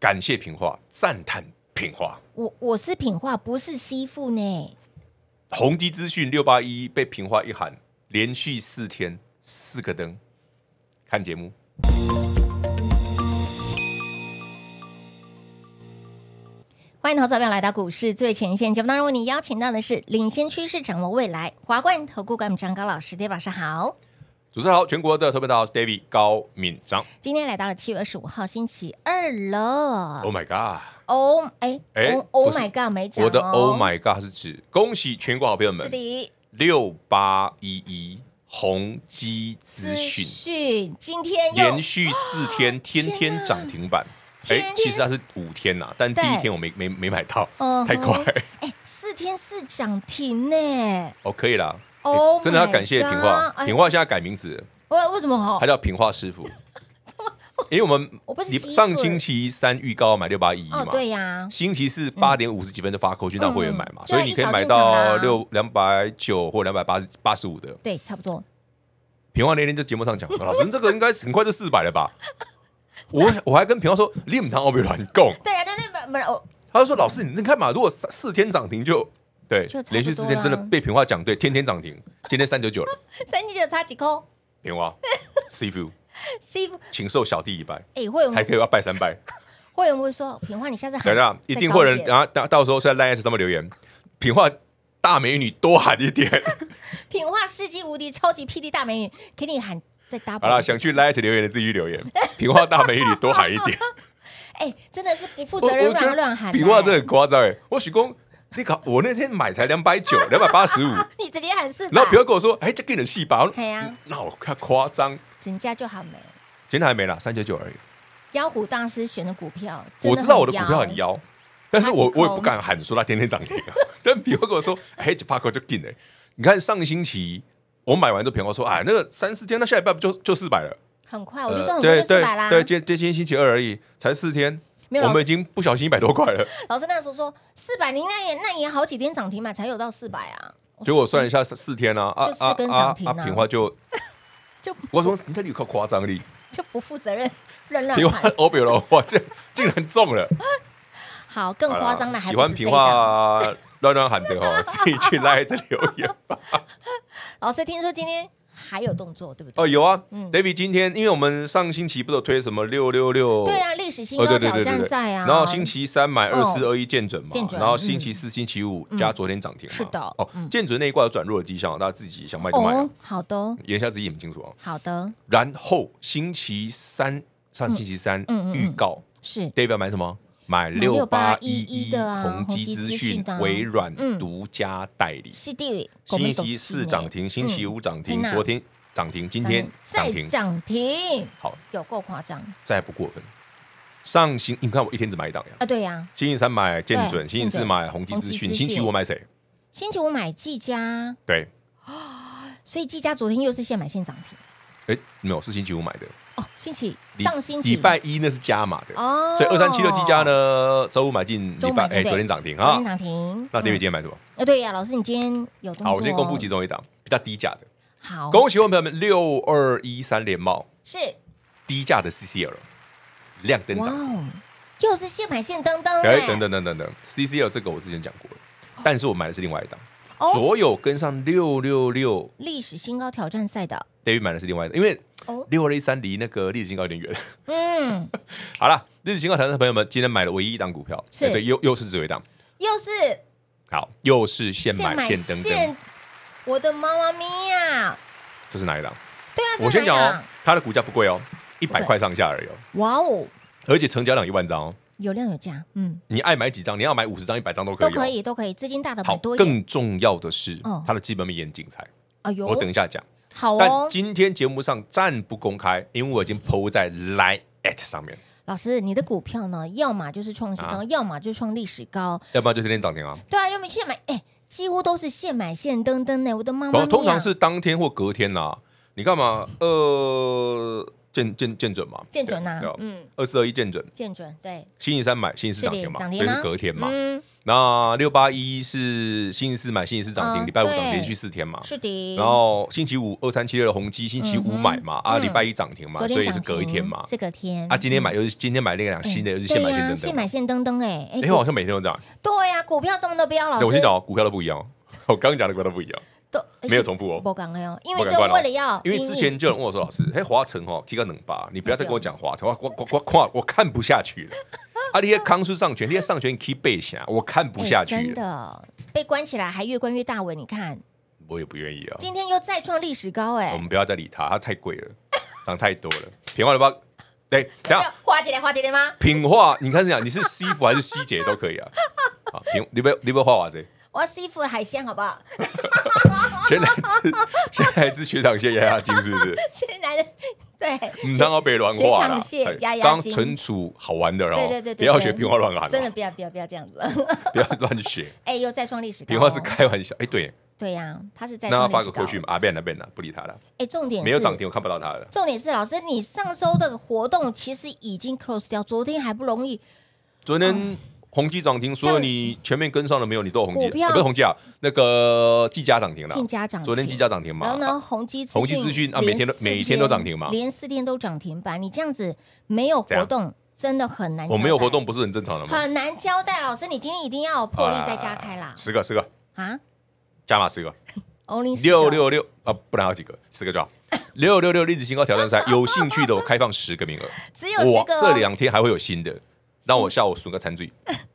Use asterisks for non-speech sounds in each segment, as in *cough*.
感谢品化，赞叹品化。我我是品化，不是西富呢。宏基资讯六八一被品化一喊，连续四天四个灯。看节目，欢迎投资者朋友来到股市最前线节目当中，为你邀请到的是领先趋势，掌握未来华冠投顾冠名张高老师，张老师好。主持人好，全国的特派员是 David 高敏章。今天来到了七月二十五号星期二了。Oh my god！Oh，哎哎，Oh my god！没我的 Oh my god 是指恭喜全国好朋友们，六八一一宏基资讯讯今天连续四天天天涨停板。哎，其实它是五天呐，但第一天我没没没买到，太快。哎，四天四涨停呢？哦，可以啦。真的要感谢平化，平化现在改名字，为为什么好？他叫平化师傅，*laughs* 因为我们上星期三预告买六八一一嘛，对呀，星期四八点五十几分就发口去让会员买嘛，所以你可以买到六两百九或两百八十八十五的，对，差不多。平化那天在节目上讲说，*laughs* 老师这个应该很快就四百了吧？我我还跟平化说，*laughs* 你唔汤我比乱供。”对啊，那那不是哦，他就说，老师你看嘛，如果四天涨停就。对，连续四天真的被平花讲对，天天涨停，今天三九九了，三九九差几扣？平花，师傅，师傅，请受小弟一拜。哎，会员还可以要拜三拜。*laughs* 会员不会说平花，你下次等下一定会人，然后到到时候在 l i n e 上面留言，平花大美女多喊一点。*laughs* 平花世纪无敌超级 PD 大美女，给你喊再 double。好了，想去 l i n e 留言的自己留言。平花大美女多喊一点。哎，*laughs* 真的是不负责任，乱乱喊。平花真的很夸张哎，我许工。你搞我那天买才两百九，两百八十五，*laughs* 你直接喊四百。然后不要跟我说，哎，这给人细胞，对呀。那我看夸张。人家就好没。人家还没了，三九九而已。妖股大师选的股票，我知道我的股票很妖，但是我我也不敢喊说它天天涨停啊。*laughs* 但比如跟我说，哎，这八块就进嘞。你看上个星期我买完之后，片后说，哎，那个三四天，那下一半不就就四百了？很快，我就说很快就四百啦。对，今今天星期二而已，才四天。我们已经不小心一百多块了。*laughs* 老师那时候说四百，您那也那也好几天涨停嘛，才有到四百啊。结果我算一下四天呢，啊啊啊，平花就 *laughs* 就，我说你这里靠夸张力，*laughs* 就不负责任，乱乱喊。我比了哇，这竟然中了。好，更夸张的还喜欢平花乱乱喊的哦，自己去拉这留言吧。老师听说今天。还有动作对不对？哦，有啊，David，嗯今天因为我们上星期不都推什么六六六？对啊，历史性对对对对对然后星期三买二四二一建准嘛，然后星期四、星期五加昨天涨停。是的，哦，建准那一挂有转弱的迹象，大家自己想卖就卖。好的，眼下自己很清楚啊。好的。然后星期三，上星期三，嗯预告是 David 买什么？买六八一一的宏基资讯，微软独家代理。是星期四涨停，星期五涨停，昨天涨停，今天涨停涨停。好，有够夸张，再不过分。上星，你看我一天只买一档呀？啊，对呀。星期三买建准，星期四买宏基资讯，星期五买谁？星期五买技嘉。对所以技嘉昨天又是现买现涨停。哎，没有，是星期五买的。哦，星期上星期礼拜一那是加码的哦，所以二三七六七加呢，周五买进礼拜哎，昨天涨停啊，昨天涨停。那德宇今天买什么？哎，对呀，老师你今天有好，我今天公布其中一档比较低价的。好，恭喜我们朋友们六二一三连帽是低价的 CCL，亮灯涨，又是现买现登登。哎，等等等等等，CCL 这个我之前讲过了，但是我买的是另外一档，所有跟上六六六历史新高挑战赛的，德宇买的是另外的，因为。六二一三离那个历史新高有点远。嗯，*laughs* 好了，历史新高团的朋友们，今天买了唯一一档股票，对，又又是这一档，又是好，又是现买现登登。我的妈妈咪呀！这是哪一档？对啊，我先讲哦，它的股价不贵哦，一百块上下而已。哇哦！而且成交量一万张哦，有量有价，嗯。你爱买几张？你要买五十张、一百张都可以，都可以，都可以。资金大的好多。更重要的是，它的基本面也精彩。哎呦，我等一下讲。好哦，但今天节目上暂不公开，因为我已经 PO 在 Line at 上面。老师，你的股票呢？要么就是创新高，要么就创历史高，要不然就天天涨停啊？对啊，又没现买，哎，几乎都是现买现登登呢。我的妈！我通常是当天或隔天呐。你干嘛？呃。见见见准嘛？见准呐，嗯，二四二一见准。见准对。星期三买，星期四涨停嘛，也是隔天嘛。嗯。那六八一是星期四买，星期四涨停，礼拜五涨，连续四天嘛。是的。然后星期五二三七六的宏基，星期五买嘛，啊，礼拜一涨停嘛，所以是隔一天嘛。这个天。啊，今天买又是今天买那个两新的又是现买现登登哎哎。因为好像每天都样。对呀，股票什么都不要老师。我先你讲，股票都不一样。*laughs* 我刚讲的股票都不一样。都没有重复哦，我讲了，因为就为了要，因为之前就有人问我说：“老师，*laughs* 嘿，华晨哈，keep 冷吧，你不要再跟我讲华晨，我我我我我看不下去了。”啊，那些康叔上权，那些上权 keep 背下，我看不下去。真的，被关起来还越关越大，文，你看，我也不愿意啊。今天又再创历史高，哎，我们不要再理他，他太贵了，涨太多了。品画了吧？好？对，讲花姐连花姐连吗？品画，你看是讲你是西服还是西姐都可以啊？啊，品，你不要你不要画娃子。我要吃一付海鲜，好不好？*laughs* 先来一只，先来一只雪藏蟹、牙牙金，是不是？*laughs* 先来的，对。你当要被乱画了。雪藏蟹、牙牙刚存储好玩的了。对对对对，不要学平花乱挂真的不要不要不要这样子，*laughs* 不要乱学。哎又再创历史！平花是开玩笑，哎，对。对呀，他是在。那发个过去嘛？阿变的变的，不理他了。哎，重点没有涨停，我看不到他了。重点是老师，你上周的活动其实已经 close 掉，昨天还不容易。昨天。宏基涨停，所有你前面跟上了没有？你都有宏基，不是宏基啊？那个技嘉涨停了，计价涨昨天技嘉涨停嘛。然后呢，宏基宏基资讯啊，每天都每天都涨停吗？连四天都涨停板，你这样子没有活动，真的很难。我没有活动，不是很正常的吗？很难交代老师，你今天一定要破例再加开啦。十个，十个啊，加码十个，*laughs* only 六六六啊，不然好几个，十个好，六六六，历史新高挑战赛，有兴趣的我开放十个名额，只有个，这两天还会有新的。让我下午损个残罪，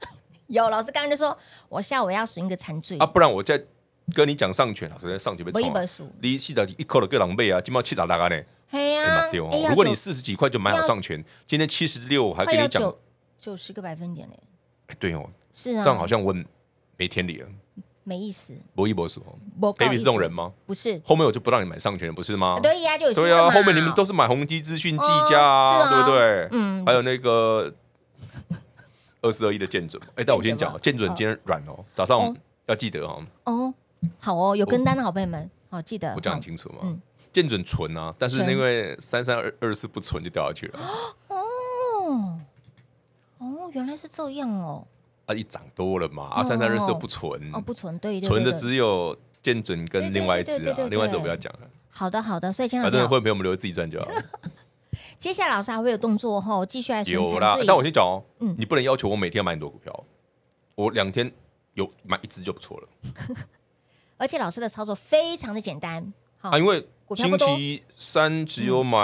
*laughs* 有老师刚刚就说我下午要损个残罪啊，不然我再跟你讲上权老师在上权被我一本书，你去找一扣的更狼狈啊！今毛七咋大干嘞？嘿呀，哎呀，如果你四十几块就蛮好上权，今天七十六还跟你讲九十个百分点嘞？哎，对哦，是啊，这样好像问没天理了，没意思。博一博书，我 baby 是这种人吗？不是，后面我就不让你买上权，了，不是吗？对呀，就对啊，后面你们都是买宏基资讯、技嘉啊，对不对？嗯，还有那个。二四二一的剑准哎，但我先讲，剑准今天软哦，早上要记得哦。哦，好哦，有跟单的好朋友们，好记得。我讲很清楚嘛。嗯，剑准存啊，但是因位三三二二四不存就掉下去了。*gasps* 哦哦，原来是这样哦。啊，一涨多了嘛。啊，三三二四不存哦，不存对，存的只有剑准跟另外一只啊，另外一只不要讲了。好的好的，所以今天反正会朋友我们留自己赚就好了。*laughs* 接下来老师还会有动作后继续来。有啦，但我先讲哦。嗯，你不能要求我每天要买很多股票，我两天有买一只就不错了。*laughs* 而且老师的操作非常的简单，啊，因为星期三只有买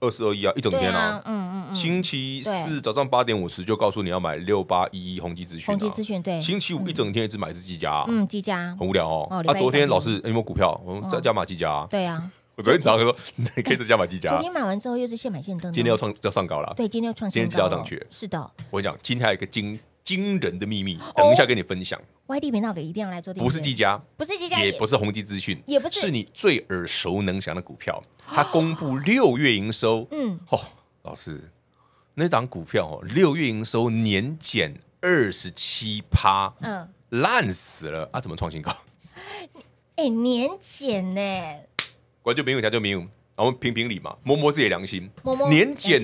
二十二亿啊，一整天啊，嗯嗯嗯，星期四早上八点五十就告诉你要买六八一一弘基资讯，弘基资讯对，星期五一整天一直买只积家，嗯，积家很无聊哦。啊，昨天老师有没有股票？我们在加码积家，对啊。我昨天早上说，你可以在家买机家。昨天买完之后，又是现买现登。今天要创要上高了。对，今天要创新高。今天只要上去。是的，我跟你讲，今天还有一个惊惊人的秘密，等一下跟你分享。外地频道的一定要来做。不是机家，不是机家，也不是宏基资讯，也不是，是你最耳熟能详的股票。它公布六月营收，嗯，哦，老师，那档股票哦，六月营收年减二十七趴，嗯，烂死了啊！怎么创新高？*laughs* 哎，年减呢？我就没有加，就没有。我们评评理嘛，摸摸自己的良心。摸摸年检。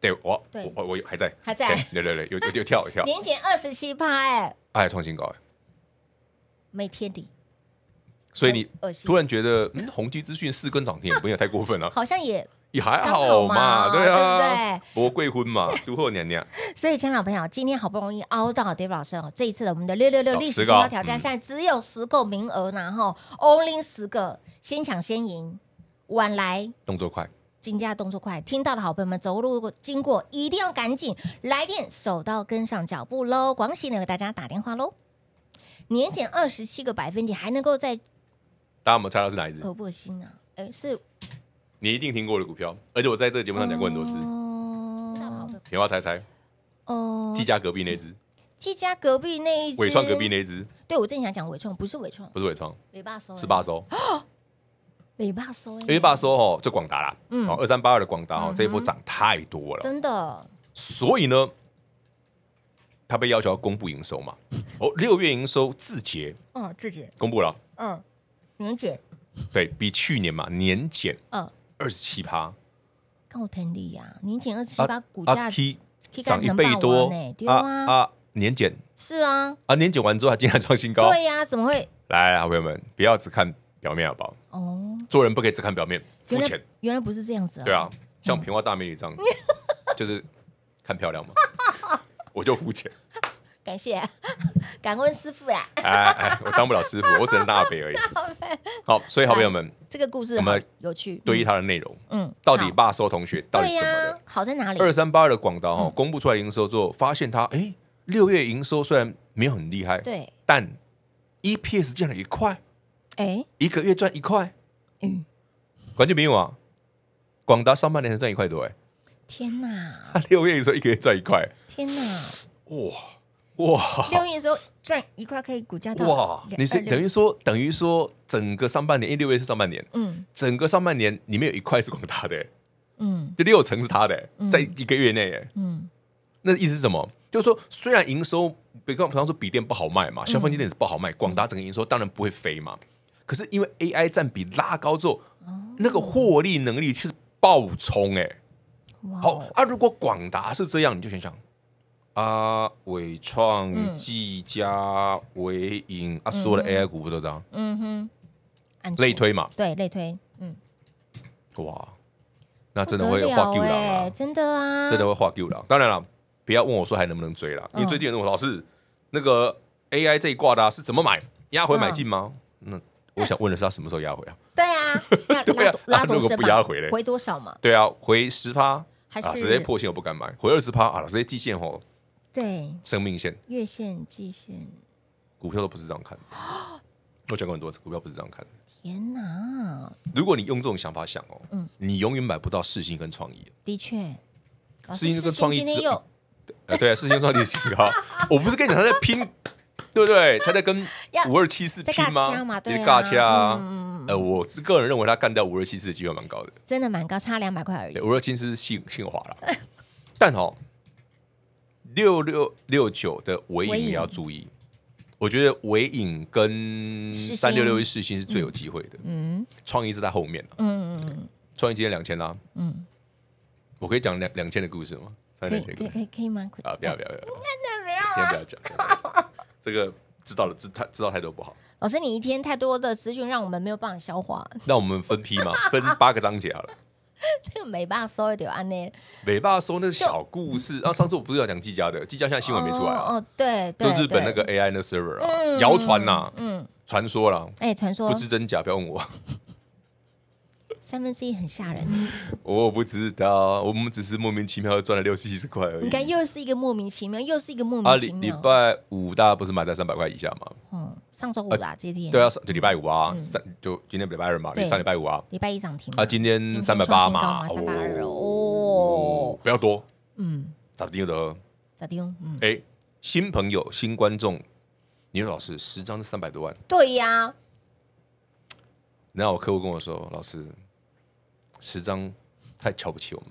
对我，我我还在，还在。对对对，有有有跳一跳。年减二十七趴，哎，哎，创新高哎，没天理。所以你突然觉得，嗯，宏基资讯四根涨停，不没有太过分了？*laughs* 好像也。你还好嘛？对啊，对不对？贵婚嘛，祝贺娘娘。所以，亲老朋友，今天好不容易熬到 David 老师哦。这一次的我们的六六六历史高挑战，现在只有十个名额，然后 only 十个，先抢先赢，晚来动作快，金价动作快。听到的好朋友们，走路经过一定要赶紧来电，手到跟上脚步喽。广西呢，给大家打电话喽。年减二十七个百分点，还能够在大家有没有猜到是哪一只？可不可啊，呢？哎，是。你一定听过的股票，而且我在这个节目上讲过很多只。电话猜猜，哦，季嘉隔壁那只，季嘉隔壁那一，伟创隔壁那只。对我正想讲伟创，不是伟创，不是伟创，尾巴收，是霸收啊，伟霸收，伟 *gasps* 霸收哦，就广达啦，嗯，哦，二三八二的广达哦，这一波涨太多了，真的。所以呢，他被要求要公布营收嘛，*laughs* 哦，六月营收字节，嗯，字节公布了，嗯，年减，对比去年嘛，年减，嗯。二十七趴，看我天理呀！年减二十七趴，股价涨一倍多啊啊，年减是啊，啊，年减完之后还竟然创新高，对呀，怎么会？来，好朋友们，不要只看表面好不好？哦，做人不可以只看表面，肤浅。原来不是这样子啊！对啊，像平花大美女这样，*laughs* 就是看漂亮嘛，*laughs* 我就肤浅。感谢，敢 *laughs* 问师傅呀？哎哎，我当不了师傅，*laughs* 我只能大杯而已。好，所以好朋友们，这个故事我们有趣，对于他的内容，嗯，到底霸收同学到底怎么的？好在哪里？二三八二的广达哈，公布出来营收之后，发现他哎，六月营收虽然没有很厉害，对，但 E P S 降了一块，哎，一个月赚一块，嗯，关键没有啊，广达上半年才赚一块多，哎，天哪，他 *laughs* 六月营收一个月赚一块，天哪，哇！哇！六月的时候赚一块，可以股价到哇！你是等于说等于说整个上半年，因为六月是上半年，嗯，整个上半年里面一块是广大的，嗯，就六成是他的，在一个月内，嗯，那意思是什么？就是说虽然营收，比方比方说笔电不好卖嘛，消费机电子不好卖，广达整个营收当然不会飞嘛。可是因为 AI 占比拉高之后，那个获利能力却是爆冲哎！好啊，如果广达是这样，你就想想。阿伟创、纪嘉、伟影，阿所有的 AI 股不都这样？嗯哼，类推嘛，对，类推。嗯，哇，那真的会画 g u 啊！真的啊，真的会画 GUL。当然了，不要问我说还能不能追了，因为最近有我老师那个 AI 这一挂的，是怎么买？压回买进吗？那我想问的是，他什么时候压回啊？对啊，*laughs* 对啊，六个不压回嘞？回多少嘛？对啊，回十趴，啊，直接破线我不敢买？回二十趴啊，直接记线吼，对，生命线、月线、季线，股票都不是这样看的。*gasps* 我讲过很多次，股票不是这样看的。天哪！如果你用这种想法想哦，嗯，你永远买不到市心跟创意。的确，市心跟创意只有，呃，对啊，市心创意很高。*laughs* 我不是跟你讲他在拼，对不对？他在跟 *laughs* 五二七四拼吗？对，尬掐。呃，我个人认为他干掉五二七四的机会蛮高的，真的蛮高，差两百块而已。五二七四是性性华了，但哦。六六六九的尾影也要注意，我觉得尾影跟三六六一四星是最有机会的。嗯，创意是在后面嗯嗯嗯，创意今天两千啦。嗯，我可以讲两两千的故事吗？可以可以可以吗？啊不要不要不要，今天不要讲。这个知道了，知太知道太多不好。老师，你一天太多的资讯让我们没有办法消化，那我们分批吗？分八个章节好了。*laughs* 个美霸说一点安呢？美霸说那是小故事。啊，上次我不是要讲技嘉的，技嘉现在新闻没出来哦。对，就日本那个 AI 那 server 啊，谣传呐，嗯，传说啦，哎，传说不知真假，不要问我。三分之一很吓人，我不知道，我们只是莫名其妙赚了六七十块而已。你看，又是一个莫名其妙，又是一个莫名其妙。礼拜五，大家不是买在三百块以下吗？嗯，上周五啊，今天对啊，就礼拜五啊，三就今天礼拜二嘛，上礼拜五啊，礼拜一涨停啊，今天三百八嘛，三百二哦，不要多，嗯，咋定的？咋定？哎，新朋友，新观众，说老师，十张是三百多万，对呀。然后我客户跟我说，老师。十张太瞧不起我们，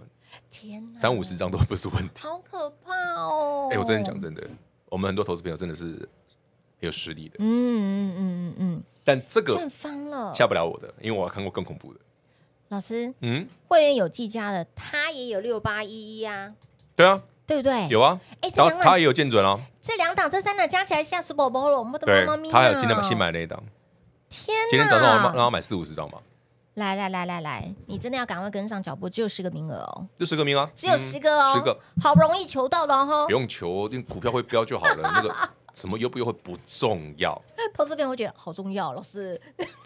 天，三五十张都不是问题，好可怕哦！哎，我真的讲真的，我们很多投资朋友真的是有实力的，嗯嗯嗯嗯嗯。但这个翻了下不了我的，因为我看过更恐怖的老师。嗯，会员有季家的，他也有六八一一啊。对啊，对不对？有啊，哎，然后他也有见准哦。这两档、这三档加起来吓死宝宝了，我的妈咪！他还有今天买新买那一档，天，今天早上我让他买四五十张嘛。来来来来来，你真的要赶快跟上脚步，只有十个名额哦。就有十个名额。只有十个哦。十个，好不容易求到了哦，不用求，那股票会飙就好了。那个 *laughs* 什么优不优惠不重要。投资友会觉得好重要，老师。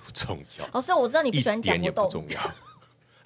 不重要。老师，我知道你不喜欢讲。一点也不重要。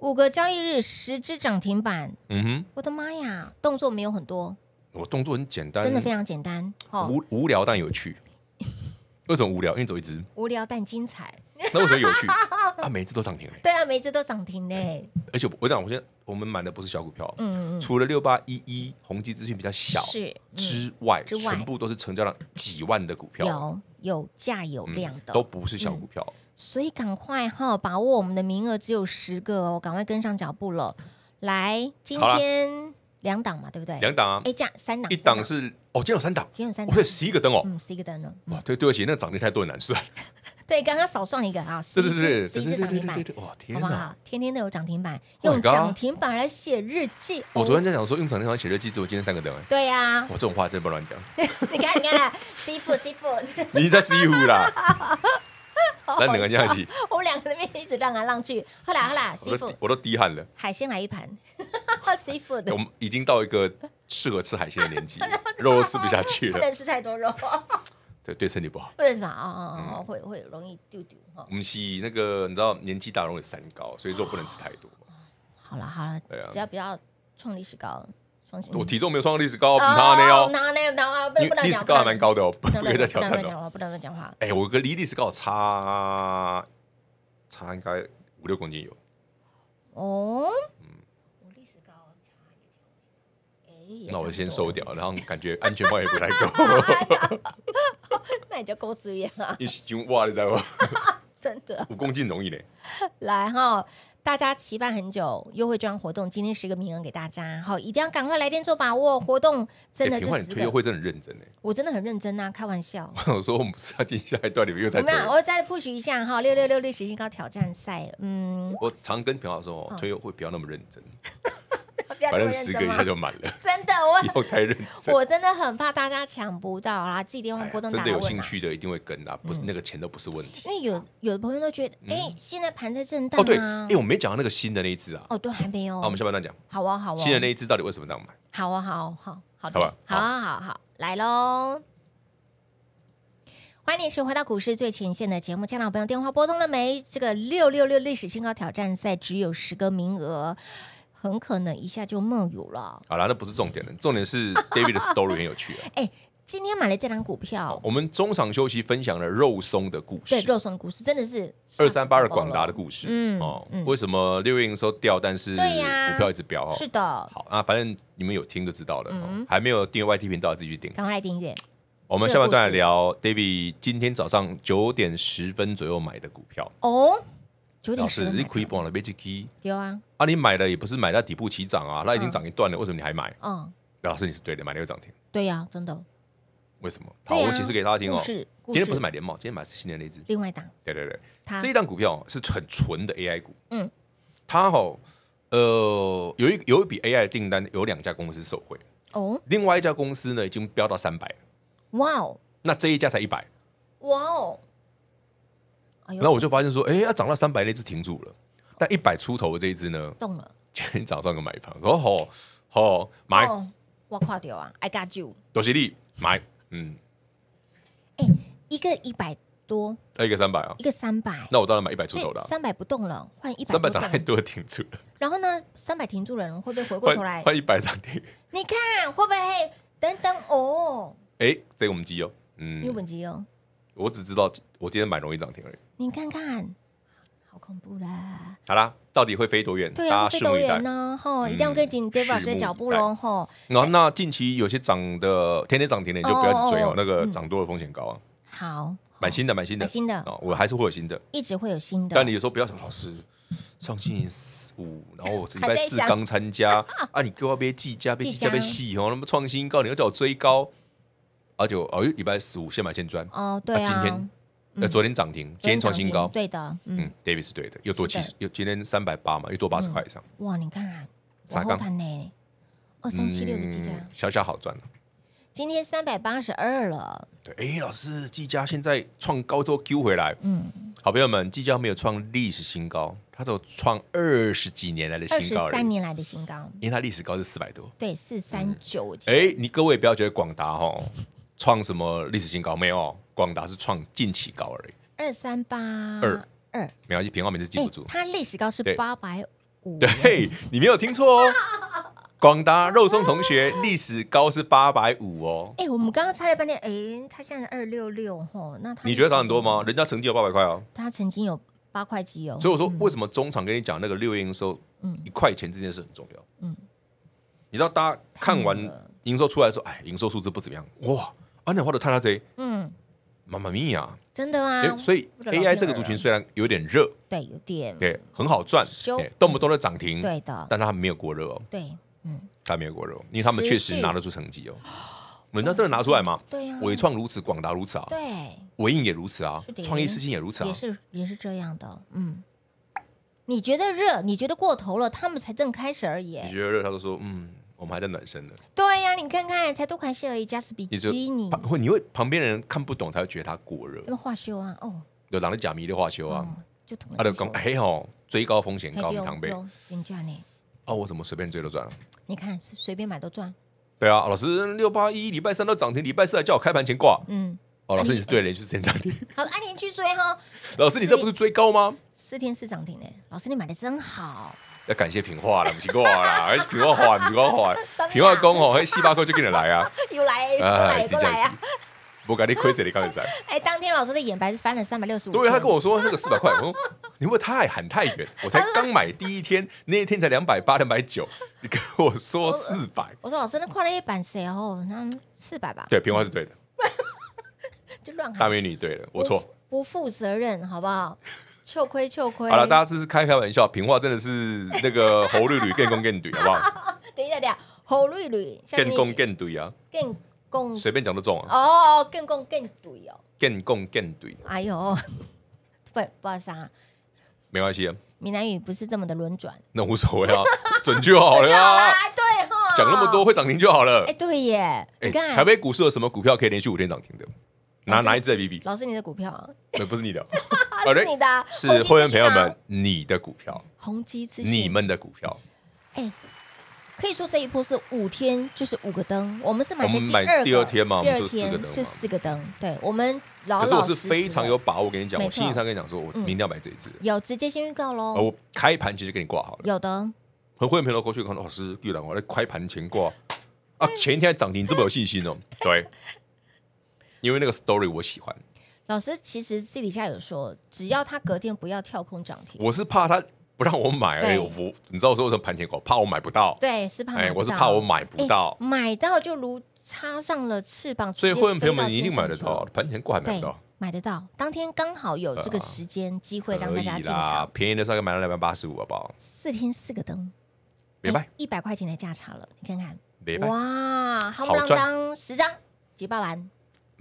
五个交易日，十只涨停板。嗯哼，我的妈呀，动作没有很多。我动作很简单，真的非常简单。无无聊但有趣。*laughs* 为什么无聊？因为走一只无聊但精彩。那为什么有趣？啊，每次都涨停嘞。*laughs* 对啊，每次都涨停嘞。而且我讲，我现在我们买的不是小股票。嗯嗯。除了六八一一宏基资讯比较小之外，之外全部都是成交量几万的股票，有价有量的，都不是小股票。所以赶快哈，把握我们的名额只有十个哦，赶快跟上脚步了。来，今天两档嘛，对不对？两档啊，哎，这样三档，一档是哦，今天有三档，今天有三，我有十一个灯哦，嗯，十一个灯哦，哇，对，对不起，那涨停太多很难算。*laughs* 对，刚刚少算了一个啊，*laughs* 对对对，十一次涨停板，哇，天哪，天天都有涨停板，用涨停板来写日记。我昨天在讲说用涨停板写日记，只有今天三个灯。*laughs* 对呀，我这种话真不乱讲。你看，你看，西湖，西湖，你在西湖啦。*laughs* 那两个人一起，我们两个人面一直让来让去。后来后来，师傅，我都滴汗了。海鲜来一盘，哈哈，s 我们已经到一个适合吃海鲜的年纪，*laughs* 肉都吃不下去了。不能吃太多肉，*laughs* 对对，身体不好。为什么啊啊啊？会会容易丢丢哈。我们是那个你知道年纪大容易三高，所以肉不能吃太多。好了好了，只要不要创历史高。我体重没有创过历史高，哪能？哪能？哪能？不能历史高还蛮高的哦，不能再挑战了，不能乱讲话。哎，我跟离历史高差差应该五六公斤有。哦。嗯，历史高差哎，那我先收掉，然后感觉 *laughs* 安全帽也不太够。*laughs* 那你就够资源了。一斤哇，你知道吗？*laughs* 真的，五公斤容易嘞。来哈。大家期盼很久优惠券活动，今天十个名额给大家，好，一定要赶快来电做把握。活动真的，是、华你推优惠真的很认真哎，我真的很认真啊，开玩笑。*laughs* 我说我们要进下一段你们又在没有，我再 push 一下哈，六六六六史星高挑战赛，嗯。我常跟平友说推优惠不要那么认真。*laughs* *laughs* 反正十个一下就满了，*laughs* 真的，我 *laughs* 太认真，我真的很怕大家抢不到啊！自己电话拨通，真的有兴趣的一定会跟啊，不是那个钱都不是问题。因为有有的朋友都觉得，哎，现在盘在震荡哦，对，哎，我没讲到那个新的那一只啊，哦，都还没有。那我们下半乱讲，好啊，好啊，新的那一只到底为什么这样买？好啊，好好好的，好啊，好好来喽！欢迎你，是回到股市最前线的节目，家拿朋友电话拨通了没？这个六六六历史新高挑战赛只有十个名额。很可能一下就没有了。好了，那不是重点了，重点是 David 的 story 很有趣。*laughs* 哎，今天买了这张股票，我们中场休息分享了肉松的故事。对，肉松的故事真的是二三八的广达的故事。嗯哦，为什么六月营收掉，但是股票一直飙？哦，是的。好那反正你们有听就知道了。还没有订阅 YT 频道，自己去订，赶快订阅。我们下半段来聊 David 今天早上九点十分左右买的股票。哦。老师，你亏本了，没来背几有啊，啊，你买了也不是买在底部起涨啊，它已经涨一段了，为什么你还买？嗯，老师你是对的，买了个涨停。对呀，真的。为什么？好，我解释给大家听哦。今天不是买联茂，今天买是新的那只，另外一档。对对对，它这一档股票是很纯的 AI 股。嗯，它哦，呃，有一有一笔 AI 订单，有两家公司受惠哦。另外一家公司呢，已经飙到三百了。哇哦！那这一家才一百。哇哦！然后我就发现说，哎，要涨到三百那只停住了，但一百出头的这一只呢，动了。今天早上又买盘，然后好，好买，我看到啊！I got you，多谢你买，嗯。哎，一个一百多，一个三百啊，一个三百，那我当然买一百出头了。三百不动了，换一百，三百涨太多停住了。然后呢，三百停住人会不会回过头来换一百涨停？你看会不会等等哦？哎，这个我们基友，嗯，有本基友。我只知道我今天蛮容易涨停而已。你看看，好恐怖啦！好啦，到底会飞多远？对啊，飞多远呢？吼，一定要跟紧，别被的脚步喽！吼。然后那近期有些涨的，天天涨，的，你就不要去追哦，那个涨多的风险高啊。好，买新的，买新的，新的我还是会有新的，一直会有新的。但你有时候不要想，老师上星期五，然后礼拜四刚参加，啊，你给我被记加，被记加被洗哦，那么创新高，你要叫我追高？而且哦，礼拜十五先买先赚。哦，对。今天呃，昨天涨停，今天创新高。对的，嗯。David 是对的，又多七十，又今天三百八嘛，又多八十块以上。哇，你看看，往后呢，二三七六的技嘉，小小好赚了。今天三百八十二了。对。哎，老师，技嘉现在创高之后 Q 回来。嗯。好朋友们，技嘉没有创历史新高，它都创二十几年来的新高，三年来的新高。因为它历史高是四百多。对，四三九。哎，你各位不要觉得广达哦。创什么历史新高？没有，广达是创近期高而已。二三八二二没关系，平方每次记不住。它历史高是八百五。对，你没有听错哦，*laughs* 广达肉松同学历史高是八百五哦。哎，我们刚刚猜了半天，哎，它现在二六六吼，那你觉得少很多吗？人家曾经有八百块哦，它曾经有八块几哦。所以我说，为什么中场跟你讲那个六月营收，一块钱这件事很重要？嗯，你知道大家看完营收出来说，候，哎，营收数字不怎么样，哇。安德化的太拉贼，嗯，妈妈咪呀，真的吗？所以 AI 这个族群虽然有点热，对，有点，对，很好赚，动不动的涨停，对的，但它没有过热哦，对，嗯，它没有过热，因为他们确实拿得出成绩哦。人家都能拿出来吗？对呀，伟创如此，广达如此啊，对，伟应也如此啊，创意之星也如此，啊，也是也是这样的，嗯。你觉得热？你觉得过头了？他们才正开始而已。你觉得热？他都说嗯。我们还在暖身呢。对呀，你看看才多款鞋而已加斯比基尼，你 i 你会旁边人看不懂才会觉得它过热。化修啊，哦，有长得假迷的画修啊，就他的讲哎吼，追高风险高，你当被廉呢？哦，我怎么随便追都赚了？你看是随便买都赚？对啊，老师六八一礼拜三都涨停，礼拜四还叫我开盘前挂。嗯，哦，老师你是对，连续四天涨停。*laughs* 好，按你去追哈。老师，你这不是追高吗？四天四涨停呢。老师你买的真好。要感谢平化了，不是我啦，平话话平话话，平化工哦，那西百块就跟你来啊，又来要来过啊，不跟你亏这里刚才。*laughs* 哎，当天老师的眼白是翻了三百六十五。对，他跟我说那个四百块，我说你会太喊太远，我才刚买第一天，那一天才两百八两百九，你跟我说四百。我说老师那跨了一版谁哦，那四百吧。对，平话是对的。*laughs* 就乱。大美女对了，我错。不负责任，好不好？秋亏秋亏，好了，大家这是开开玩笑。平话真的是 *laughs* 那个侯绿绿更共更对，好不好？*laughs* 等一下，侯绿绿更工更对啊，更共，随便讲都中啊。哦，更共更对哦，更共更对。哎呦，*laughs* 不不好啊，没关系。闽南语不是这么的轮转，那无所谓啊，准就好了呀。对，讲那么多会涨停就好了。哎，对耶。看台北股市有什么股票可以连续五天涨停的？拿哪一支来比比？老师，你的股票啊？呃，不是你的，*laughs* 是你的，是会员朋友们你的股票。宏基资你们的股票。哎，可以说这一波是五天，就是五个灯。我们是买的第二第二天嘛，四个灯，是四个灯。对，我们老师，我是非常有把握跟你讲，我心理上跟你讲说，我明天要买这一支，有直接先预告喽。我开盘其实给你挂好了。有的。和会员朋友过去看，老师预览，我在开盘前挂。啊，前一天涨停，这么有信心哦？*laughs* 对。因为那个 story 我喜欢，老师其实私底下有说，只要他隔天不要跳空涨停，我是怕他不让我买而已。我你知道我说什么盘前股，怕我买不到。对，是怕。哎，我是怕我买不到，买到就如插上了翅膀。所以会员朋友们，你一定买得到盘前股，买得到。买得到，当天刚好有这个时间机会让大家进场，便宜的时候可以买到两百八十五，好不好？四天四个灯，明白？一百块钱的价差了，你看看，没办哇，好当十张几百万。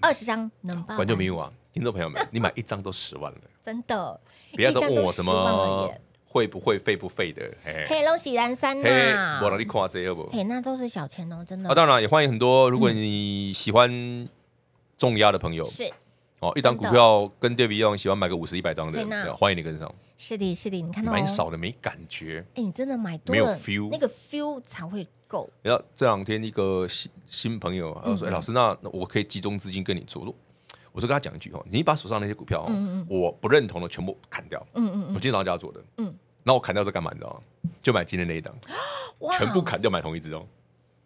二十张能办挽救有啊，听众朋友们，*laughs* 你买一张都十万了，真的。不要再问我什么会不会费不费的，嘿，恭喜南山呐！我让你夸这不？嘿，那都是小钱哦，真的。啊，当然也欢迎很多，如果你喜欢重压的朋友，是哦，一张股票跟对比一样，喜欢买个五十一百张的，欢迎你跟上。是的，是的，你看蛮少的，没感觉。哎，你真的买多了，那个 feel 才会。后这两天一个新新朋友，他说：“哎，老师，那我可以集中资金跟你做。”我说：“我跟他讲一句哈，你把手上那些股票，我不认同的全部砍掉。”嗯嗯，我今天早上就要做的。嗯，那我砍掉是干嘛你知道吗？就买今天那一档，*gasps* 全部砍掉买同一只哦。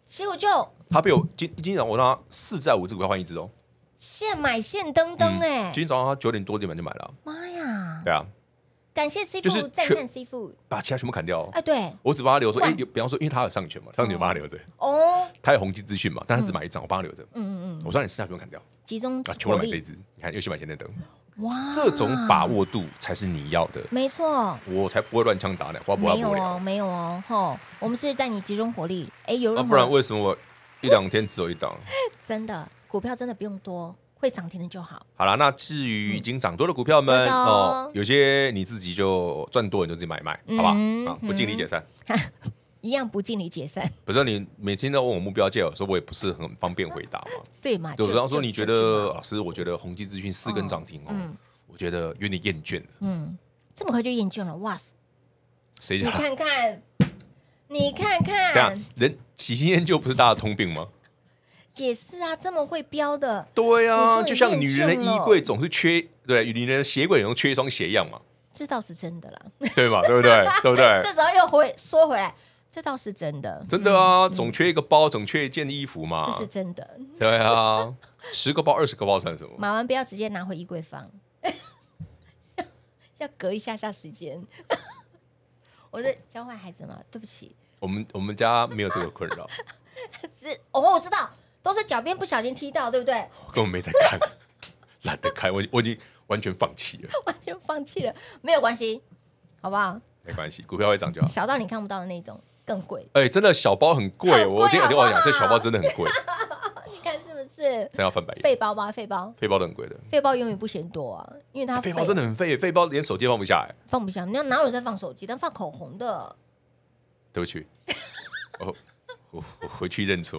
结果就他被我今今天我让他四在五只股票换一只哦，现买现登登哎。今天早上他九点多点满就买了。妈呀！对啊。感谢 C 富，再看 C 富，把其他全部砍掉。哎，对，我只帮他留。说，哎，比方说，因为他有上一嘛，上一帮他留着。哦，他有宏基资讯嘛，但他只买一张，我帮他留着。嗯嗯嗯，我说你私下不用砍掉，集中啊，全部买这只。你看，又去买前天的，哇，这种把握度才是你要的。没错，我才不会乱枪打呢，花不完不没有哦，没有哦。吼，我们是带你集中火力。哎，有，不然为什么我一两天只有一档？*laughs* 真的，股票真的不用多。会涨停的就好。好了，那至于已经涨多的股票们哦，有些你自己就赚多，你就自己买卖，好吧？啊，*laughs* 不尽力解散，一样不尽力解散。不是你每天都问我目标价，有时候我也不是很方便回答嘛。*laughs* 对嘛？对，比方说你觉得，老师，我觉得宏基资讯四根涨停哦，我觉得有点厌倦了。嗯，这么快就厌倦了，哇塞！谁？你看看，你看看，对啊，人喜新厌旧不是大家通病吗？也是啊，这么会标的。对啊，就像女人的衣柜总是缺，对女人的鞋柜总缺一双鞋一样嘛。*laughs* 这倒是真的啦。对嘛？对不对？*laughs* 对不对？这时候又回说回来，这倒是真的。真的啊，总缺一个包，总缺一件衣服嘛。这是真的。对啊，十个包二十个包算什么？买完不要直接拿回衣柜放，*laughs* 要隔一下下时间。我在教坏孩子吗？对不起。我们我们家没有这个困扰。是哦，我知道。都是脚边不小心踢到，对不对？我 *laughs* 根本没在看，懒得看，我我已经完全放弃了。*laughs* 完全放弃了，没有关系，好不好？没关系，股票会涨就好。小到你看不到的那种更贵。哎，真的小包很贵，我听我听我讲，这小包真的很贵。*laughs* 你看是不是？真要翻白眼。费包吧，费包，费包都很贵的。费包永远不嫌多啊，因为它费包真的很废，费包连手机放不下来，放不下。你要哪有在放手机？但放口红的都不哦，我我回去认错。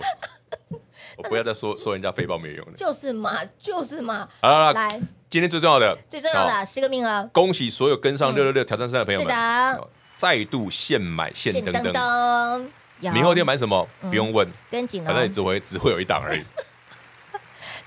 不要再说说人家飞豹没有用的，就是嘛，就是嘛。好了，来，今天最重要的，最重要的十个名额，恭喜所有跟上六六六挑战赛的朋友们。是的，再度现买现登登。明后天买什么？不用问，跟紧了，反正你只会只会有一档而已。*laughs*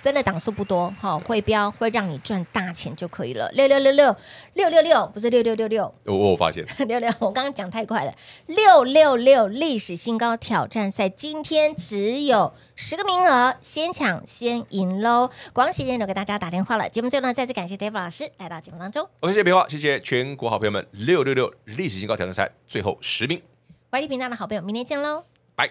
真的档数不多，哈，会标会让你赚大钱就可以了。六六六六六六六，不是六六六六。我我发现 *laughs* 六六，我刚刚讲太快了。六六六历史新高挑战赛，今天只有十个名额，先抢先赢喽！广喜电台给大家打电话了。节目最后呢，再次感谢 David 老师来到节目当中。OK，谢谢别华，谢谢全国好朋友们。六六六历史新高挑战赛，最后十名。y 迎频道的好朋友，明天见喽，拜。